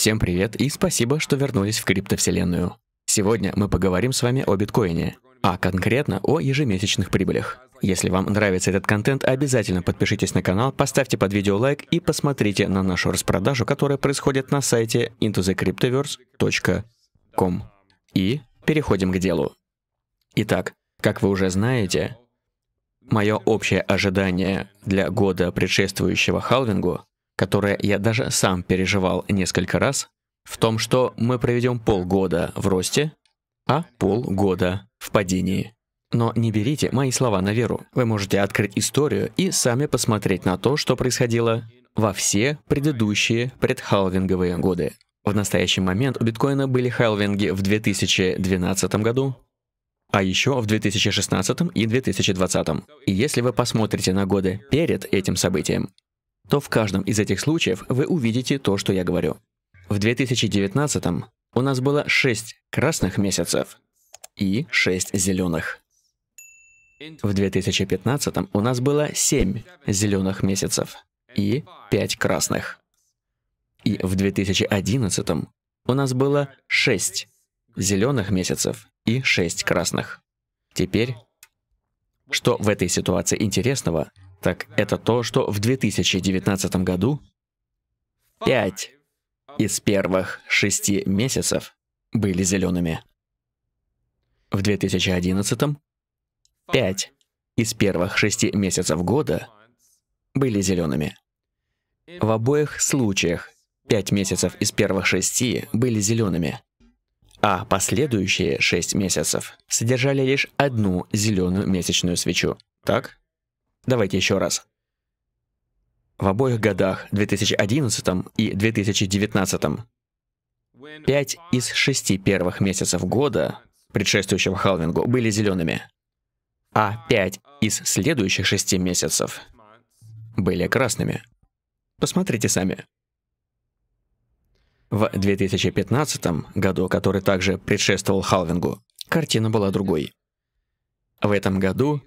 Всем привет и спасибо, что вернулись в криптовселенную. Сегодня мы поговорим с вами о биткоине, а конкретно о ежемесячных прибылях. Если вам нравится этот контент, обязательно подпишитесь на канал, поставьте под видео лайк и посмотрите на нашу распродажу, которая происходит на сайте intothecryptoverse.com. И переходим к делу. Итак, как вы уже знаете, мое общее ожидание для года предшествующего халвингу которое я даже сам переживал несколько раз, в том, что мы проведем полгода в росте, а полгода в падении. Но не берите мои слова на веру. Вы можете открыть историю и сами посмотреть на то, что происходило во все предыдущие предхалвинговые годы. В настоящий момент у биткоина были халвинги в 2012 году, а еще в 2016 и 2020. И если вы посмотрите на годы перед этим событием, то в каждом из этих случаев вы увидите то, что я говорю. В 2019 м у нас было 6 красных месяцев и 6 зеленых. В 2015 у нас было 7 зеленых месяцев и 5 красных. И в 2011 у нас было 6 зеленых месяцев и 6 красных. Теперь, что в этой ситуации интересного, так это то, что в 2019 году пять из первых шести месяцев были зелеными. В 2011 пять из первых шести месяцев года были зелеными. В обоих случаях пять месяцев из первых шести были зелеными, а последующие шесть месяцев содержали лишь одну зеленую месячную свечу. Так? Давайте еще раз. В обоих годах, 2011 и 2019, пять из шести первых месяцев года, предшествующего халвингу, были зелеными, а пять из следующих шести месяцев были красными. Посмотрите сами. В 2015 году, который также предшествовал халвингу, картина была другой. В этом году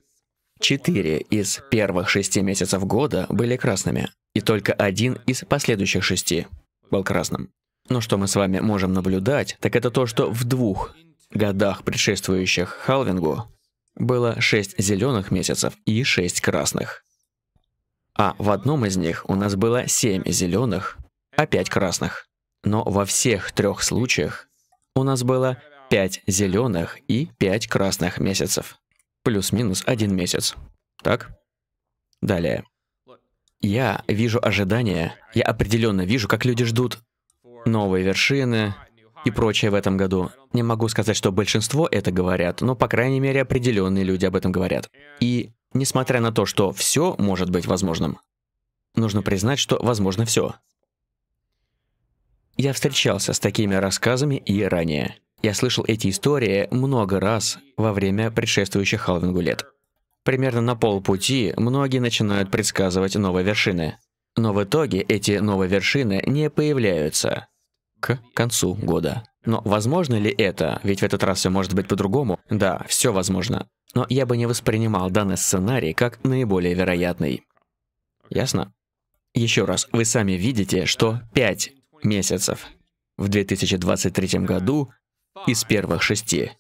Четыре из первых шести месяцев года были красными, и только один из последующих шести был красным. Но что мы с вами можем наблюдать, так это то, что в двух годах, предшествующих халвингу, было шесть зеленых месяцев и шесть красных. А в одном из них у нас было семь зеленых, а пять красных. Но во всех трех случаях у нас было пять зеленых и пять красных месяцев плюс-минус один месяц. Так? Далее. Я вижу ожидания, я определенно вижу, как люди ждут новые вершины и прочее в этом году. Не могу сказать, что большинство это говорят, но, по крайней мере, определенные люди об этом говорят. И, несмотря на то, что все может быть возможным, нужно признать, что возможно все. Я встречался с такими рассказами и ранее. Я слышал эти истории много раз во время предшествующих Халвингу лет. Примерно на полпути многие начинают предсказывать новые вершины. Но в итоге эти новые вершины не появляются к концу года. Но возможно ли это? Ведь в этот раз все может быть по-другому. Да, все возможно. Но я бы не воспринимал данный сценарий как наиболее вероятный. Ясно? Еще раз, вы сами видите, что 5 месяцев в 2023 году из первых шести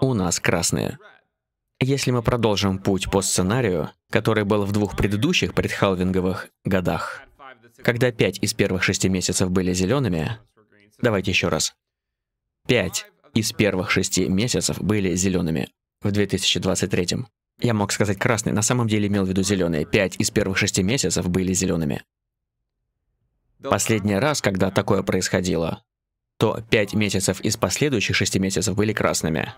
у нас красные. Если мы продолжим путь по сценарию, который был в двух предыдущих предхалвинговых годах, когда пять из первых шести месяцев были зелеными, давайте еще раз. Пять из первых шести месяцев были зелеными в 2023. Я мог сказать красный, на самом деле имел в виду зеленые. Пять из первых шести месяцев были зелеными. Последний раз, когда такое происходило, то 5 месяцев из последующих 6 месяцев были красными.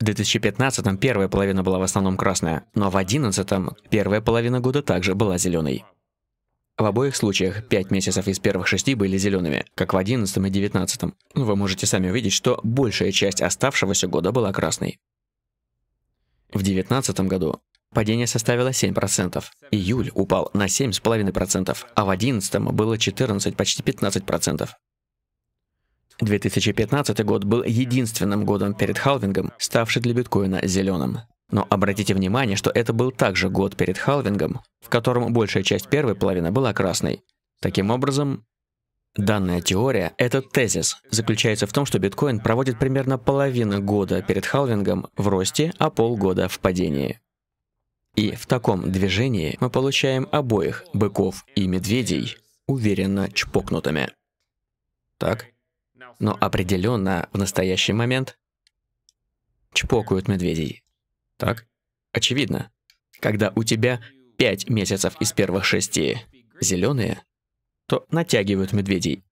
В 2015 первая половина была в основном красная, но в 2011 первая половина года также была зеленой. В обоих случаях 5 месяцев из первых 6 были зелеными, как в 2011 и 2019. Но ну, Вы можете сами увидеть, что большая часть оставшегося года была красной. В 2019 году падение составило 7%, июль упал на 7,5%, а в 2011 было 14, почти 15%. 2015 год был единственным годом перед халвингом, ставший для биткоина зеленым. Но обратите внимание, что это был также год перед халвингом, в котором большая часть первой половины была красной. Таким образом, данная теория, этот тезис, заключается в том, что биткоин проводит примерно половину года перед халвингом в росте, а полгода в падении. И в таком движении мы получаем обоих быков и медведей уверенно чпокнутыми. Так, но определенно в настоящий момент чпокают медведей. Так? Очевидно. Когда у тебя пять месяцев из первых шести зеленые, то натягивают медведей.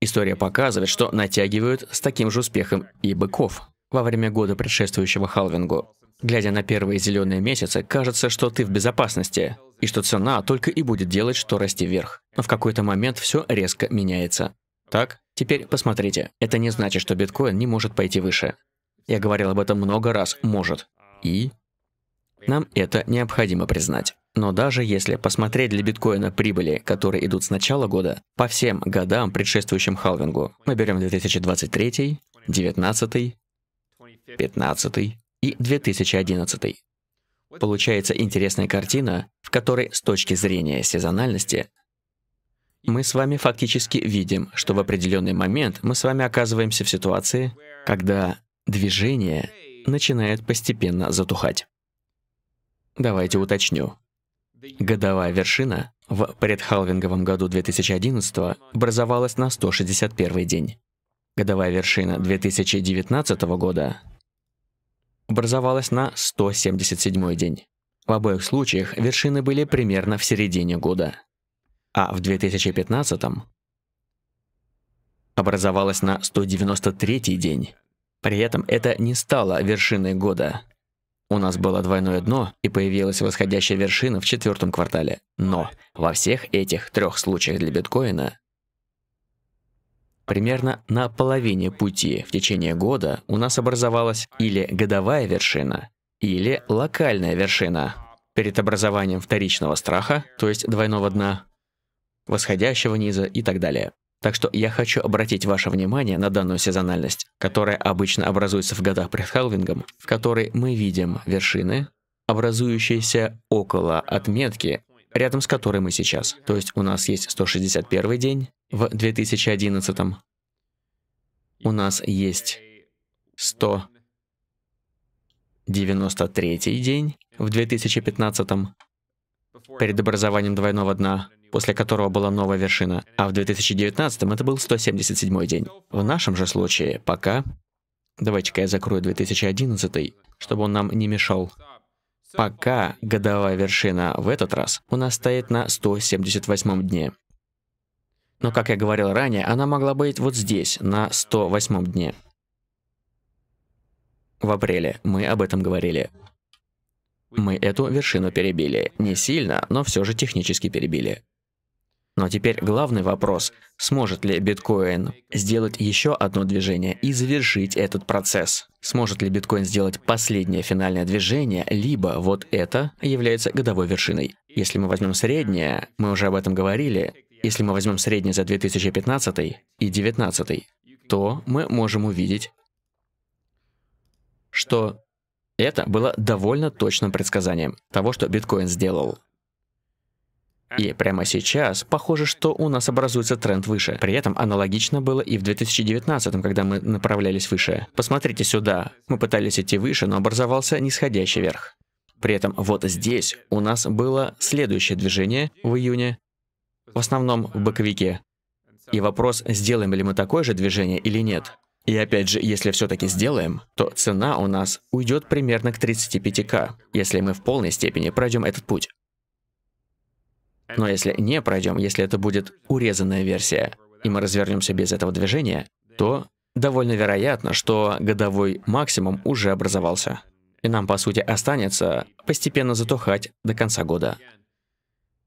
История показывает, что натягивают с таким же успехом и быков. Во время года предшествующего халвингу Глядя на первые зеленые месяцы, кажется, что ты в безопасности, и что цена только и будет делать, что расти вверх. Но в какой-то момент все резко меняется. Так? Теперь посмотрите, это не значит, что биткоин не может пойти выше. Я говорил об этом много раз, может. И нам это необходимо признать. Но даже если посмотреть для биткоина прибыли, которые идут с начала года, по всем годам, предшествующим халвингу, мы берем 2023, 2019, 2015 и 2011. Получается интересная картина, в которой с точки зрения сезональности мы с вами фактически видим, что в определенный момент мы с вами оказываемся в ситуации, когда движение начинает постепенно затухать. Давайте уточню. Годовая вершина в предхалвинговом году 2011 образовалась на 161 день. Годовая вершина 2019 года образовалась на 177 день. В обоих случаях вершины были примерно в середине года а в 2015 образовалась на 193 й день. При этом это не стало вершиной года. У нас было двойное дно и появилась восходящая вершина в четвертом квартале. Но во всех этих трех случаях для биткоина примерно на половине пути в течение года у нас образовалась или годовая вершина, или локальная вершина. Перед образованием вторичного страха, то есть двойного дна, восходящего низа и так далее. Так что я хочу обратить ваше внимание на данную сезональность, которая обычно образуется в годах предхалвингом, в которой мы видим вершины, образующиеся около отметки, рядом с которой мы сейчас. То есть у нас есть 161 день в 2011, у нас есть 193 день в 2015, перед образованием двойного дна, после которого была новая вершина, а в 2019 это был 177 день. В нашем же случае пока... Давайте-ка я закрою 2011, чтобы он нам не мешал. Пока годовая вершина в этот раз у нас стоит на 178 дне. Но, как я говорил ранее, она могла быть вот здесь, на 108 дне. В апреле мы об этом говорили. Мы эту вершину перебили. Не сильно, но все же технически перебили. Но теперь главный вопрос, сможет ли биткоин сделать еще одно движение и завершить этот процесс? Сможет ли биткоин сделать последнее финальное движение, либо вот это является годовой вершиной? Если мы возьмем среднее, мы уже об этом говорили, если мы возьмем среднее за 2015 и 2019, то мы можем увидеть, что это было довольно точным предсказанием того, что биткоин сделал. И прямо сейчас, похоже, что у нас образуется тренд выше. При этом аналогично было и в 2019, когда мы направлялись выше. Посмотрите сюда. Мы пытались идти выше, но образовался нисходящий верх. При этом вот здесь у нас было следующее движение в июне, в основном в боковике. И вопрос, сделаем ли мы такое же движение или нет, и опять же, если все-таки сделаем, то цена у нас уйдет примерно к 35к, если мы в полной степени пройдем этот путь. Но если не пройдем, если это будет урезанная версия, и мы развернемся без этого движения, то довольно вероятно, что годовой максимум уже образовался. И нам, по сути, останется постепенно затухать до конца года.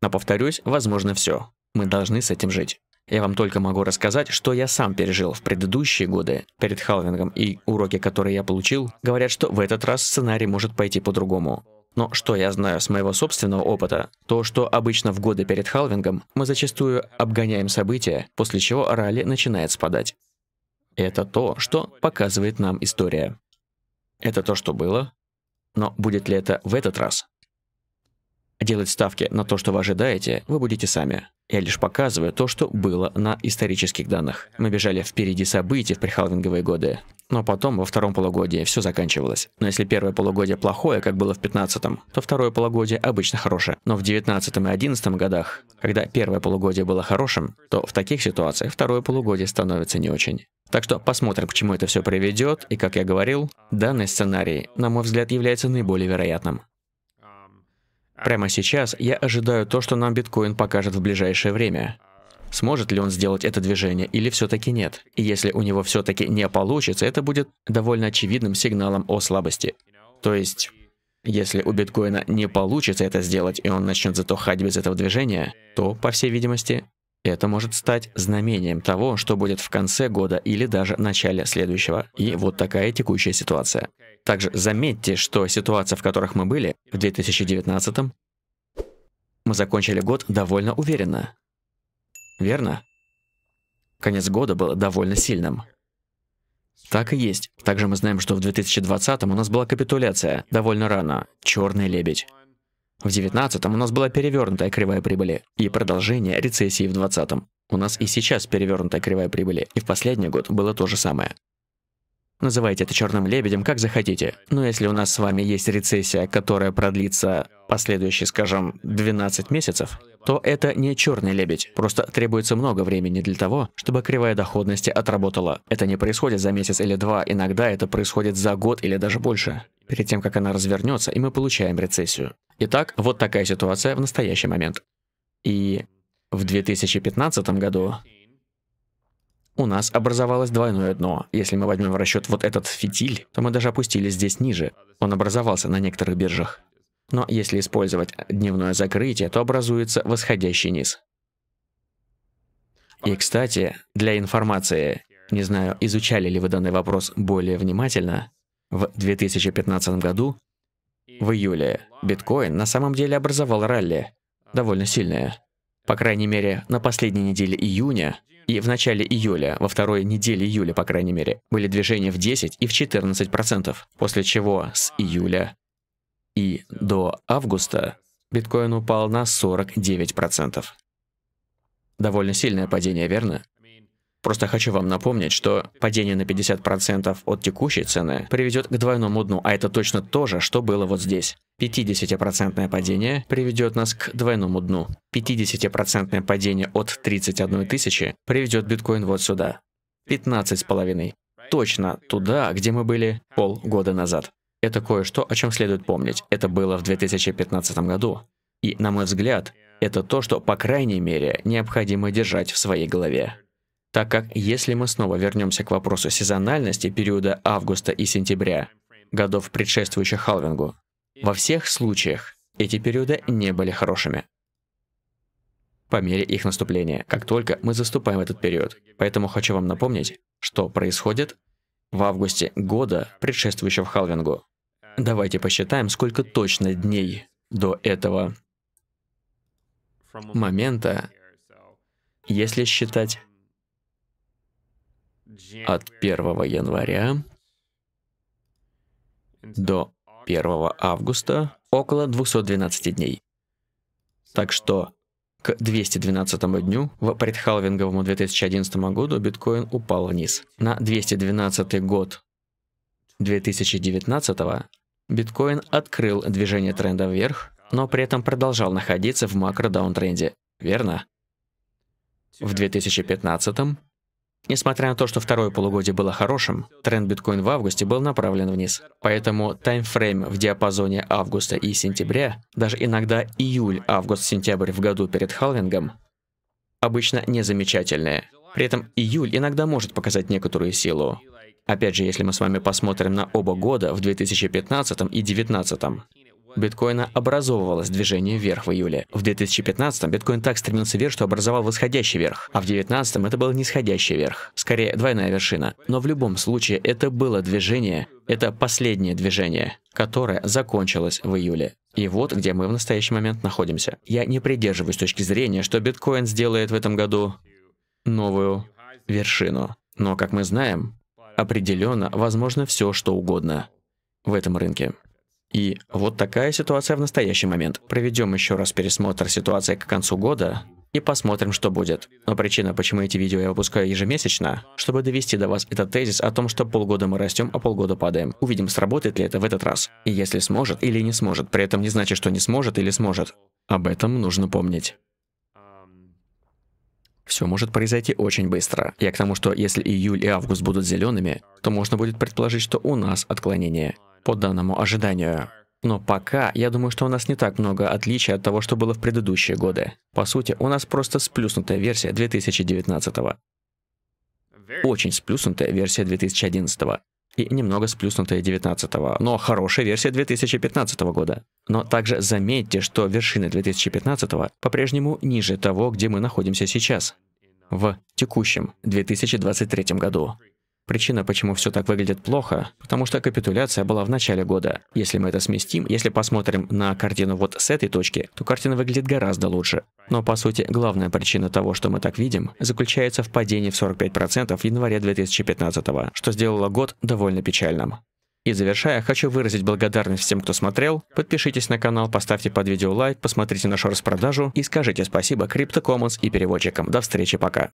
Но повторюсь, возможно все. Мы должны с этим жить. Я вам только могу рассказать, что я сам пережил в предыдущие годы перед халвингом и уроки, которые я получил, говорят, что в этот раз сценарий может пойти по-другому. Но что я знаю с моего собственного опыта, то что обычно в годы перед халвингом мы зачастую обгоняем события, после чего ралли начинает спадать. Это то, что показывает нам история. Это то, что было. Но будет ли это в этот раз? Делать ставки на то, что вы ожидаете, вы будете сами. Я лишь показываю то, что было на исторических данных. Мы бежали впереди событий в прихалвинговые годы. Но потом, во втором полугодии, все заканчивалось. Но если первое полугодие плохое, как было в 15-м, то второе полугодие обычно хорошее. Но в 19 и 11 годах, когда первое полугодие было хорошим, то в таких ситуациях второе полугодие становится не очень. Так что посмотрим, к чему это все приведет, и, как я говорил, данный сценарий, на мой взгляд, является наиболее вероятным. Прямо сейчас я ожидаю то, что нам биткоин покажет в ближайшее время. Сможет ли он сделать это движение или все-таки нет? И если у него все-таки не получится, это будет довольно очевидным сигналом о слабости. То есть, если у биткоина не получится это сделать, и он начнет зато ходить без этого движения, то, по всей видимости, это может стать знамением того, что будет в конце года или даже начале следующего. И вот такая текущая ситуация. Также заметьте, что ситуация, в которых мы были в 2019, мы закончили год довольно уверенно. Верно? Конец года был довольно сильным. Так и есть. Также мы знаем, что в 2020 у нас была капитуляция, довольно рано. Черный лебедь. В 19-м у нас была перевернутая кривая прибыли и продолжение рецессии в 20-м. У нас и сейчас перевернутая кривая прибыли, и в последний год было то же самое. Называйте это черным лебедем как захотите, но если у нас с вами есть рецессия, которая продлится последующие, скажем, 12 месяцев, то это не черный лебедь. Просто требуется много времени для того, чтобы кривая доходности отработала. Это не происходит за месяц или два, иногда это происходит за год или даже больше. Перед тем, как она развернется, и мы получаем рецессию. Итак, вот такая ситуация в настоящий момент. И в 2015 году у нас образовалось двойное дно. Если мы возьмем в расчет вот этот фитиль, то мы даже опустились здесь ниже. Он образовался на некоторых биржах. Но если использовать дневное закрытие, то образуется восходящий низ. И, кстати, для информации, не знаю, изучали ли вы данный вопрос более внимательно, в 2015 году, в июле, биткоин на самом деле образовал ралли, довольно сильное. По крайней мере, на последней неделе июня и в начале июля, во второй неделе июля, по крайней мере, были движения в 10 и в 14%, после чего с июля и до августа биткоин упал на 49%. Довольно сильное падение, верно? Просто хочу вам напомнить, что падение на 50% от текущей цены приведет к двойному дну, а это точно то же, что было вот здесь. 50% падение приведет нас к двойному дну. 50% падение от 31 тысячи приведет биткоин вот сюда. 15,5. Точно туда, где мы были полгода назад. Это кое-что, о чем следует помнить. Это было в 2015 году. И, на мой взгляд, это то, что, по крайней мере, необходимо держать в своей голове. Так как, если мы снова вернемся к вопросу сезональности периода августа и сентября, годов предшествующих халвингу, во всех случаях эти периоды не были хорошими по мере их наступления, как только мы заступаем в этот период. Поэтому хочу вам напомнить, что происходит в августе года, предшествующего Халвингу. Давайте посчитаем, сколько точно дней до этого момента, если считать от 1 января до 1 августа около 212 дней. Так что к 212 дню в предхалвинговому 2011 году биткоин упал вниз. На 212 год 2019 Биткоин открыл движение тренда вверх, но при этом продолжал находиться в макро-даунтренде, верно? В 2015-м, несмотря на то, что второе полугодие было хорошим, тренд биткоин в августе был направлен вниз. Поэтому таймфрейм в диапазоне августа и сентября, даже иногда июль, август, сентябрь в году перед халвингом, обычно незамечательные. При этом июль иногда может показать некоторую силу. Опять же, если мы с вами посмотрим на оба года, в 2015 и 2019, биткоина образовывалось движение вверх в июле. В 2015 биткоин так стремился вверх, что образовал восходящий верх, а в 2019 это был нисходящий верх, скорее двойная вершина. Но в любом случае это было движение, это последнее движение, которое закончилось в июле. И вот где мы в настоящий момент находимся. Я не придерживаюсь точки зрения, что биткоин сделает в этом году новую вершину. Но, как мы знаем, определенно возможно все, что угодно в этом рынке. И вот такая ситуация в настоящий момент. Проведем еще раз пересмотр ситуации к концу года и посмотрим, что будет. Но причина, почему эти видео я выпускаю ежемесячно, чтобы довести до вас этот тезис о том, что полгода мы растем, а полгода падаем. Увидим, сработает ли это в этот раз. И если сможет или не сможет, при этом не значит, что не сможет или сможет. Об этом нужно помнить. Все может произойти очень быстро. Я к тому, что если июль и август будут зелеными, то можно будет предположить, что у нас отклонение по данному ожиданию. Но пока, я думаю, что у нас не так много отличий от того, что было в предыдущие годы. По сути, у нас просто сплюснутая версия 2019 -го. Очень сплюснутая версия 2011 -го и немного сплюснутая 19-го, но хорошая версия 2015 года. Но также заметьте, что вершина 2015 го по-прежнему ниже того, где мы находимся сейчас, в текущем 2023 году. Причина, почему все так выглядит плохо, потому что капитуляция была в начале года. Если мы это сместим, если посмотрим на картину вот с этой точки, то картина выглядит гораздо лучше. Но по сути, главная причина того, что мы так видим, заключается в падении в 45% в январе 2015 что сделало год довольно печальным. И завершая, хочу выразить благодарность всем, кто смотрел. Подпишитесь на канал, поставьте под видео лайк, посмотрите нашу распродажу и скажите спасибо CryptoCommons и переводчикам. До встречи, пока.